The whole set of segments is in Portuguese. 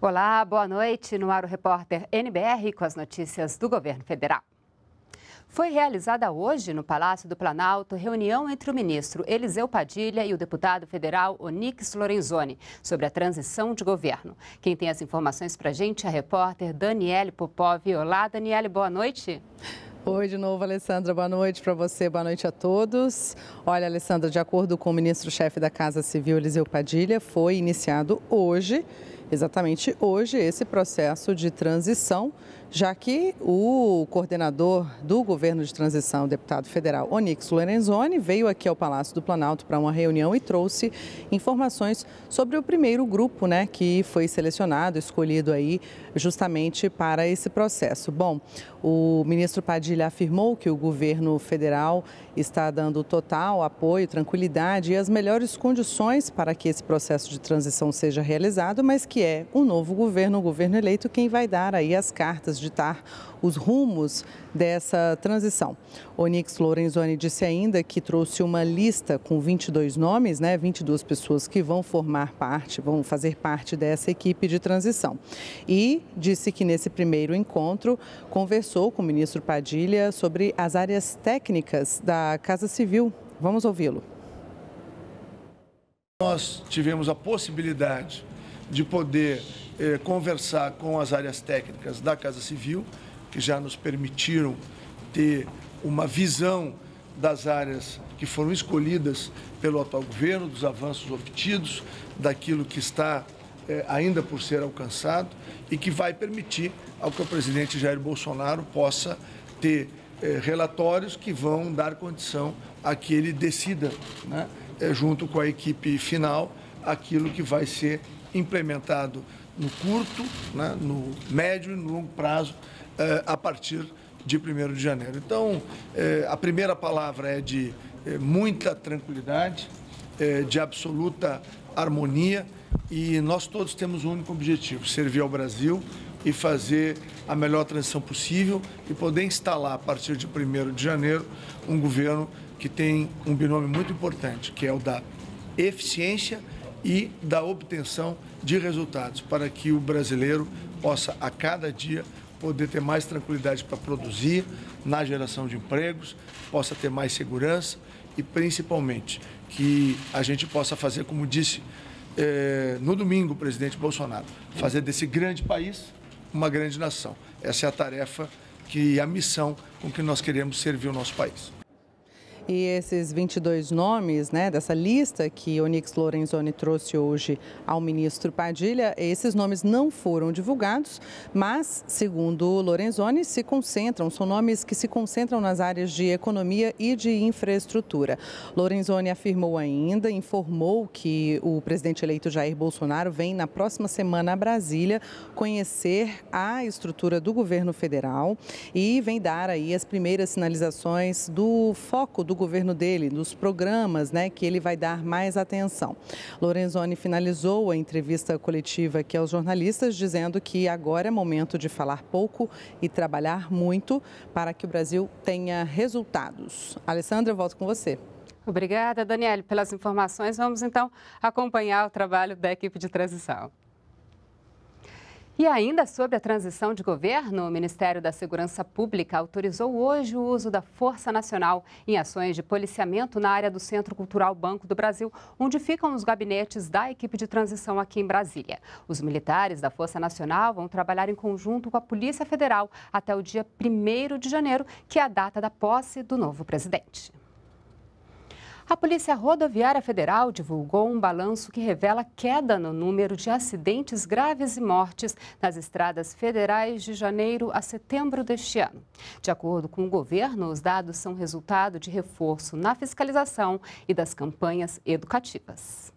Olá, boa noite. No ar o repórter NBR com as notícias do governo federal. Foi realizada hoje no Palácio do Planalto reunião entre o ministro Eliseu Padilha e o deputado federal Onix Lorenzoni sobre a transição de governo. Quem tem as informações para a gente é a repórter Daniele Popov. Olá, Daniele, boa noite. Oi de novo, Alessandra. Boa noite para você, boa noite a todos. Olha, Alessandra, de acordo com o ministro-chefe da Casa Civil, Eliseu Padilha, foi iniciado hoje exatamente hoje esse processo de transição já que o coordenador do governo de transição, o deputado federal Onix Lorenzoni, veio aqui ao Palácio do Planalto para uma reunião e trouxe informações sobre o primeiro grupo né, que foi selecionado, escolhido aí justamente para esse processo. Bom, o ministro Padilha afirmou que o governo federal está dando total apoio, tranquilidade e as melhores condições para que esse processo de transição seja realizado, mas que é o um novo governo, o governo eleito, quem vai dar aí as cartas capaz ditar os rumos dessa transição. Onix Lorenzoni disse ainda que trouxe uma lista com 22 nomes, né, 22 pessoas que vão formar parte, vão fazer parte dessa equipe de transição. E disse que nesse primeiro encontro conversou com o ministro Padilha sobre as áreas técnicas da Casa Civil. Vamos ouvi-lo. Nós tivemos a possibilidade de poder eh, conversar com as áreas técnicas da Casa Civil, que já nos permitiram ter uma visão das áreas que foram escolhidas pelo atual governo, dos avanços obtidos, daquilo que está eh, ainda por ser alcançado e que vai permitir ao que o presidente Jair Bolsonaro possa ter eh, relatórios que vão dar condição a que ele decida, né, eh, junto com a equipe final, aquilo que vai ser implementado no curto, né, no médio e no longo prazo, eh, a partir de 1 de janeiro. Então, eh, a primeira palavra é de eh, muita tranquilidade, eh, de absoluta harmonia e nós todos temos um único objetivo: servir ao Brasil e fazer a melhor transição possível e poder instalar, a partir de 1 de janeiro, um governo que tem um binômio muito importante, que é o da eficiência e e da obtenção de resultados, para que o brasileiro possa, a cada dia, poder ter mais tranquilidade para produzir, na geração de empregos, possa ter mais segurança e, principalmente, que a gente possa fazer, como disse eh, no domingo o presidente Bolsonaro, fazer desse grande país uma grande nação. Essa é a tarefa que a missão com que nós queremos servir o nosso país. E esses 22 nomes, né, dessa lista que Onix Lorenzoni trouxe hoje ao ministro Padilha, esses nomes não foram divulgados, mas, segundo Lorenzoni, se concentram, são nomes que se concentram nas áreas de economia e de infraestrutura. Lorenzoni afirmou ainda, informou que o presidente eleito Jair Bolsonaro vem na próxima semana a Brasília conhecer a estrutura do governo federal e vem dar aí as primeiras sinalizações do foco do governo dele, dos programas né, que ele vai dar mais atenção. Lorenzoni finalizou a entrevista coletiva aqui aos jornalistas, dizendo que agora é momento de falar pouco e trabalhar muito para que o Brasil tenha resultados. Alessandra, eu volto com você. Obrigada, Daniele, pelas informações. Vamos então acompanhar o trabalho da equipe de transição. E ainda sobre a transição de governo, o Ministério da Segurança Pública autorizou hoje o uso da Força Nacional em ações de policiamento na área do Centro Cultural Banco do Brasil, onde ficam os gabinetes da equipe de transição aqui em Brasília. Os militares da Força Nacional vão trabalhar em conjunto com a Polícia Federal até o dia 1 de janeiro, que é a data da posse do novo presidente. A Polícia Rodoviária Federal divulgou um balanço que revela queda no número de acidentes graves e mortes nas estradas federais de janeiro a setembro deste ano. De acordo com o governo, os dados são resultado de reforço na fiscalização e das campanhas educativas.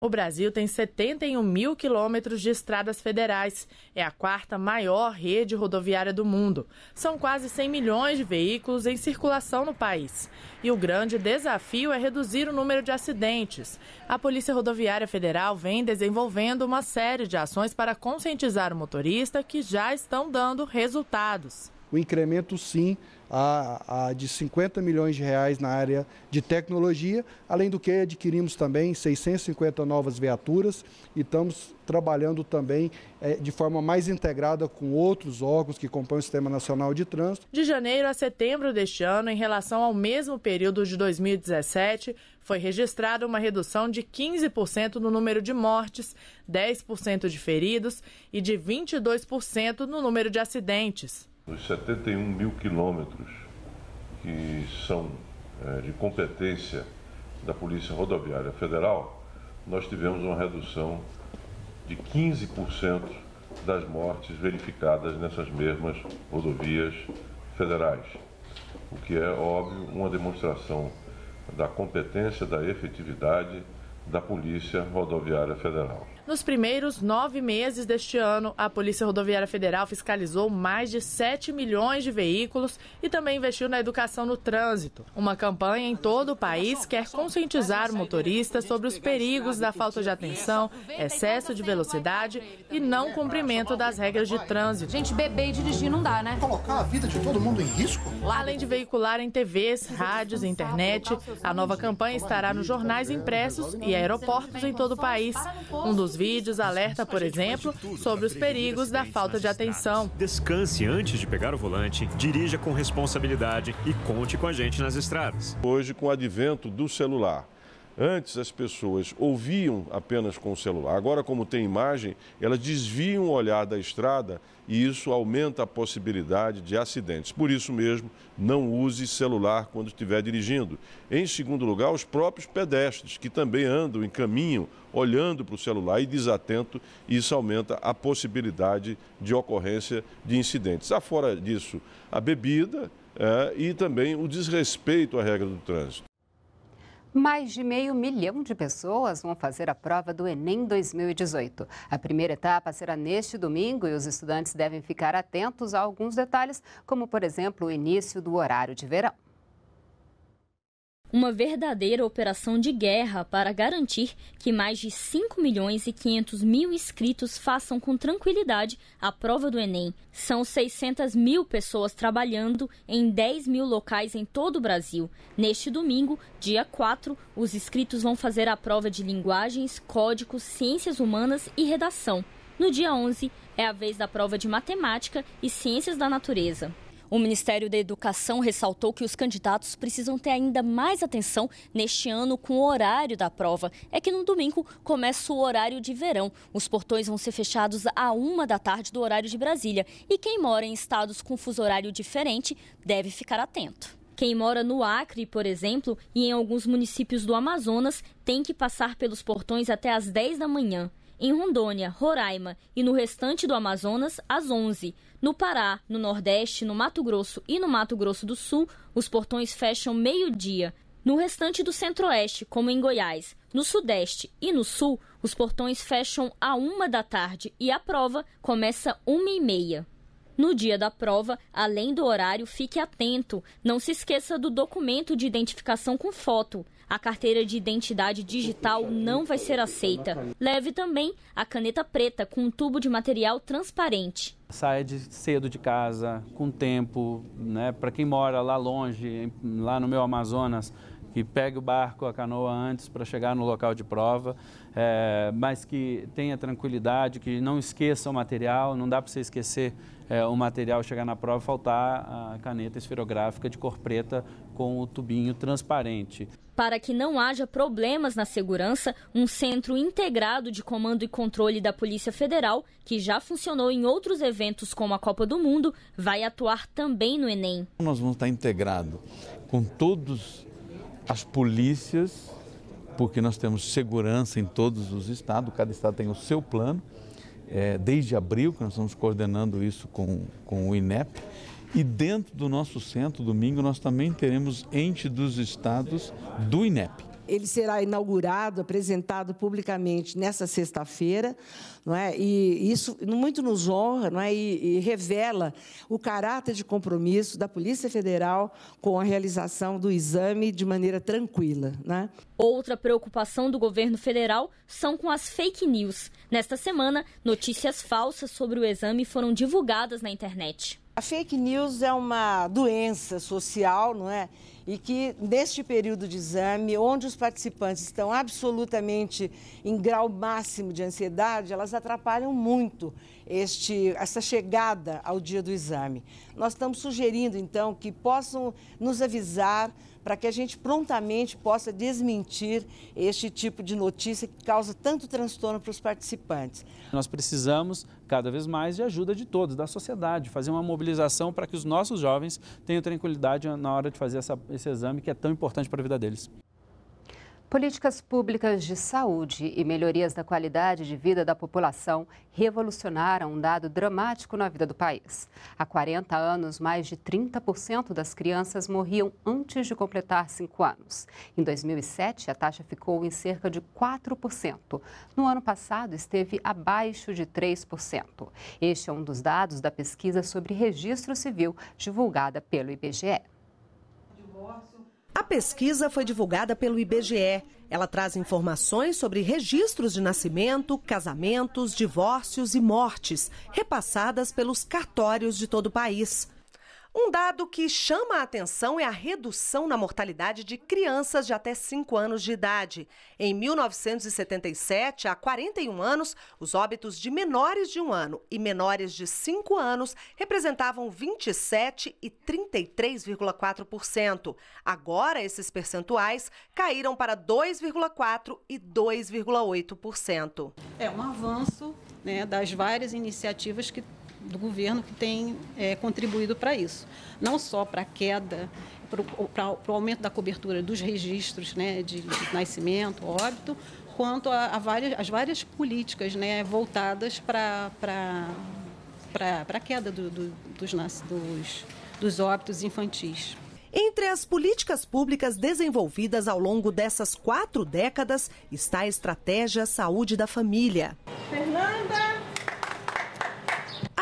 O Brasil tem 71 mil quilômetros de estradas federais. É a quarta maior rede rodoviária do mundo. São quase 100 milhões de veículos em circulação no país. E o grande desafio é reduzir o número de acidentes. A Polícia Rodoviária Federal vem desenvolvendo uma série de ações para conscientizar o motorista que já estão dando resultados o incremento sim a, a de 50 milhões de reais na área de tecnologia, além do que adquirimos também 650 novas viaturas e estamos trabalhando também eh, de forma mais integrada com outros órgãos que compõem o Sistema Nacional de Trânsito. De janeiro a setembro deste ano, em relação ao mesmo período de 2017, foi registrada uma redução de 15% no número de mortes, 10% de feridos e de 22% no número de acidentes dos 71 mil quilômetros que são é, de competência da Polícia Rodoviária Federal, nós tivemos uma redução de 15% das mortes verificadas nessas mesmas rodovias federais, o que é óbvio uma demonstração da competência, da efetividade da Polícia Rodoviária Federal. Nos primeiros nove meses deste ano, a Polícia Rodoviária Federal fiscalizou mais de 7 milhões de veículos e também investiu na educação no trânsito. Uma campanha em todo o país quer conscientizar o motorista sobre os perigos da falta de atenção, excesso de velocidade e não cumprimento das regras de trânsito. Gente, beber e dirigir não dá, né? Colocar a vida de todo mundo em risco? Além de veicular em TVs, rádios e internet, a nova campanha estará nos jornais impressos e aeroportos em todo o país. Um dos vídeos alerta, por exemplo, sobre os perigos da falta de atenção. Descanse antes de pegar o volante, dirija com responsabilidade e conte com a gente nas estradas. Hoje, com o advento do celular Antes as pessoas ouviam apenas com o celular. Agora, como tem imagem, elas desviam o olhar da estrada e isso aumenta a possibilidade de acidentes. Por isso mesmo, não use celular quando estiver dirigindo. Em segundo lugar, os próprios pedestres, que também andam em caminho olhando para o celular e desatento, isso aumenta a possibilidade de ocorrência de incidentes. Afora disso, a bebida é, e também o desrespeito à regra do trânsito. Mais de meio milhão de pessoas vão fazer a prova do Enem 2018. A primeira etapa será neste domingo e os estudantes devem ficar atentos a alguns detalhes, como, por exemplo, o início do horário de verão uma verdadeira operação de guerra para garantir que mais de 5 milhões e 500 mil inscritos façam com tranquilidade a prova do Enem. São 600 mil pessoas trabalhando em 10 mil locais em todo o Brasil. Neste domingo, dia 4, os inscritos vão fazer a prova de linguagens, códigos, ciências humanas e redação. No dia 11, é a vez da prova de matemática e ciências da natureza. O Ministério da Educação ressaltou que os candidatos precisam ter ainda mais atenção neste ano com o horário da prova. É que no domingo começa o horário de verão. Os portões vão ser fechados à uma da tarde do horário de Brasília. E quem mora em estados com fuso horário diferente deve ficar atento. Quem mora no Acre, por exemplo, e em alguns municípios do Amazonas, tem que passar pelos portões até às 10 da manhã. Em Rondônia, Roraima e no restante do Amazonas, às 11. No Pará, no Nordeste, no Mato Grosso e no Mato Grosso do Sul, os portões fecham meio-dia. No restante do Centro-Oeste, como em Goiás, no Sudeste e no Sul, os portões fecham a uma da tarde e a prova começa uma e meia. No dia da prova, além do horário, fique atento. Não se esqueça do documento de identificação com foto. A carteira de identidade digital não vai ser aceita. Leve também a caneta preta com um tubo de material transparente. Saia de cedo de casa, com tempo, né? Para quem mora lá longe, lá no meu Amazonas, pega pegue o barco, a canoa antes para chegar no local de prova, é, mas que tenha tranquilidade, que não esqueça o material, não dá para você esquecer é, o material, chegar na prova faltar a caneta esferográfica de cor preta com o tubinho transparente. Para que não haja problemas na segurança, um centro integrado de comando e controle da Polícia Federal, que já funcionou em outros eventos como a Copa do Mundo, vai atuar também no Enem. Nós vamos estar integrado com todos as polícias, porque nós temos segurança em todos os estados, cada estado tem o seu plano, é, desde abril que nós estamos coordenando isso com, com o INEP. E dentro do nosso centro, domingo, nós também teremos ente dos estados do INEP. Ele será inaugurado, apresentado publicamente nessa sexta-feira, não é? E isso muito nos honra, não é? E, e revela o caráter de compromisso da Polícia Federal com a realização do exame de maneira tranquila, né? Outra preocupação do governo federal são com as fake news. Nesta semana, notícias falsas sobre o exame foram divulgadas na internet. A fake news é uma doença social, não é? E que neste período de exame, onde os participantes estão absolutamente em grau máximo de ansiedade, elas atrapalham muito este, essa chegada ao dia do exame. Nós estamos sugerindo, então, que possam nos avisar para que a gente prontamente possa desmentir este tipo de notícia que causa tanto transtorno para os participantes. Nós precisamos cada vez mais de ajuda de todos, da sociedade, fazer uma mobilização para que os nossos jovens tenham tranquilidade na hora de fazer essa, esse exame que é tão importante para a vida deles. Políticas públicas de saúde e melhorias da qualidade de vida da população revolucionaram um dado dramático na vida do país. Há 40 anos, mais de 30% das crianças morriam antes de completar 5 anos. Em 2007, a taxa ficou em cerca de 4%. No ano passado, esteve abaixo de 3%. Este é um dos dados da pesquisa sobre registro civil divulgada pelo IBGE. A pesquisa foi divulgada pelo IBGE. Ela traz informações sobre registros de nascimento, casamentos, divórcios e mortes, repassadas pelos cartórios de todo o país. Um dado que chama a atenção é a redução na mortalidade de crianças de até 5 anos de idade. Em 1977, a 41 anos, os óbitos de menores de um ano e menores de 5 anos representavam 27 e 33,4%. Agora, esses percentuais caíram para 2,4 e 2,8%. É um avanço né, das várias iniciativas que do governo que tem é, contribuído para isso. Não só para a queda, para o aumento da cobertura dos registros né, de, nascimento, óbito, quanto a, a várias, as várias políticas né, voltadas para a queda do, do, dos, dos, dos óbitos infantis. Entre as políticas públicas desenvolvidas ao longo dessas quatro décadas está a Estratégia Saúde da Família.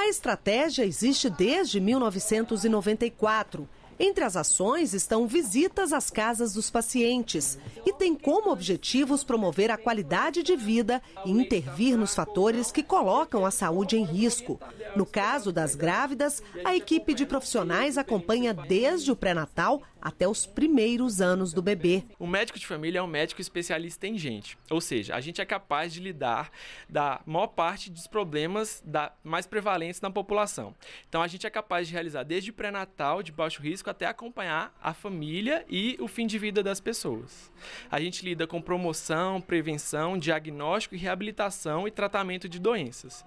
A estratégia existe desde 1994 entre as ações estão visitas às casas dos pacientes e tem como objetivos promover a qualidade de vida e intervir nos fatores que colocam a saúde em risco. No caso das grávidas, a equipe de profissionais acompanha desde o pré-natal até os primeiros anos do bebê. O médico de família é um médico especialista em gente, ou seja, a gente é capaz de lidar da maior parte dos problemas da, mais prevalentes na população. Então a gente é capaz de realizar desde o pré-natal de baixo risco risco até acompanhar a família e o fim de vida das pessoas. A gente lida com promoção, prevenção, diagnóstico e reabilitação e tratamento de doenças.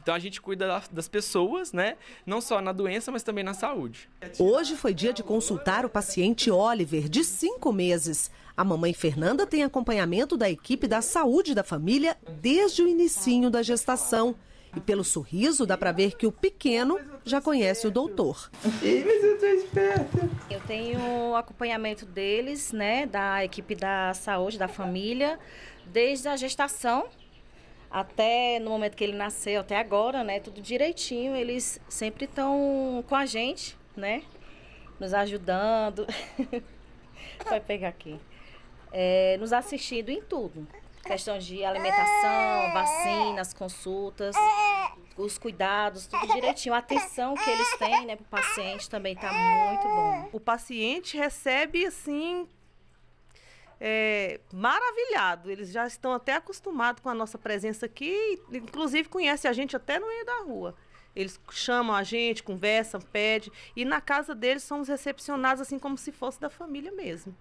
Então a gente cuida das pessoas, né? Não só na doença, mas também na saúde. Hoje foi dia de consultar o paciente Oliver, de 5 meses. A mamãe Fernanda tem acompanhamento da equipe da saúde da família desde o início da gestação. E pelo sorriso dá para ver que o pequeno já conhece o doutor. Ih, mas eu tô esperta. Eu tenho acompanhamento deles, né, da equipe da saúde, da família, desde a gestação até no momento que ele nasceu, até agora, né, tudo direitinho. Eles sempre estão com a gente, né, nos ajudando. Vai pegar aqui. É, nos assistindo em tudo. Questão de alimentação, é, é. vacinas, consultas, é, os cuidados, tudo direitinho. A atenção que eles têm, né, o paciente também está muito bom. O paciente recebe, assim, é, maravilhado. Eles já estão até acostumados com a nossa presença aqui, inclusive conhecem a gente até no meio da rua. Eles chamam a gente, conversam, pedem. E na casa deles somos recepcionados assim como se fosse da família mesmo.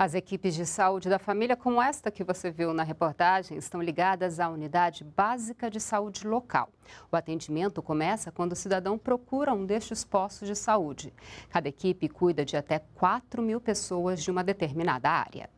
As equipes de saúde da família, como esta que você viu na reportagem, estão ligadas à unidade básica de saúde local. O atendimento começa quando o cidadão procura um destes postos de saúde. Cada equipe cuida de até 4 mil pessoas de uma determinada área.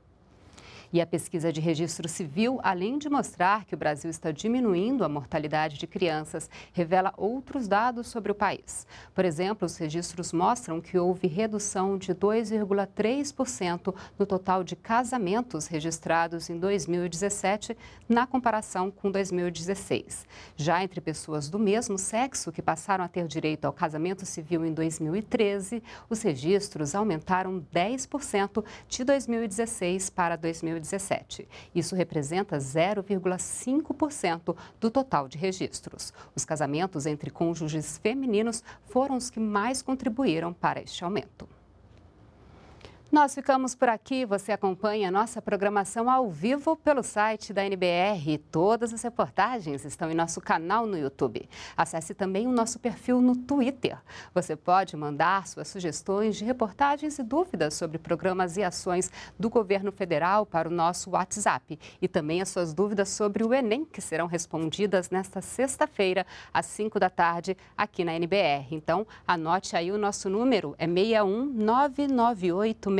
E a pesquisa de registro civil, além de mostrar que o Brasil está diminuindo a mortalidade de crianças, revela outros dados sobre o país. Por exemplo, os registros mostram que houve redução de 2,3% no total de casamentos registrados em 2017, na comparação com 2016. Já entre pessoas do mesmo sexo que passaram a ter direito ao casamento civil em 2013, os registros aumentaram 10% de 2016 para 2017. 2017. Isso representa 0,5% do total de registros. Os casamentos entre cônjuges femininos foram os que mais contribuíram para este aumento. Nós ficamos por aqui. Você acompanha nossa programação ao vivo pelo site da NBR. Todas as reportagens estão em nosso canal no YouTube. Acesse também o nosso perfil no Twitter. Você pode mandar suas sugestões de reportagens e dúvidas sobre programas e ações do governo federal para o nosso WhatsApp. E também as suas dúvidas sobre o Enem, que serão respondidas nesta sexta-feira, às 5 da tarde, aqui na NBR. Então, anote aí o nosso número: é 61998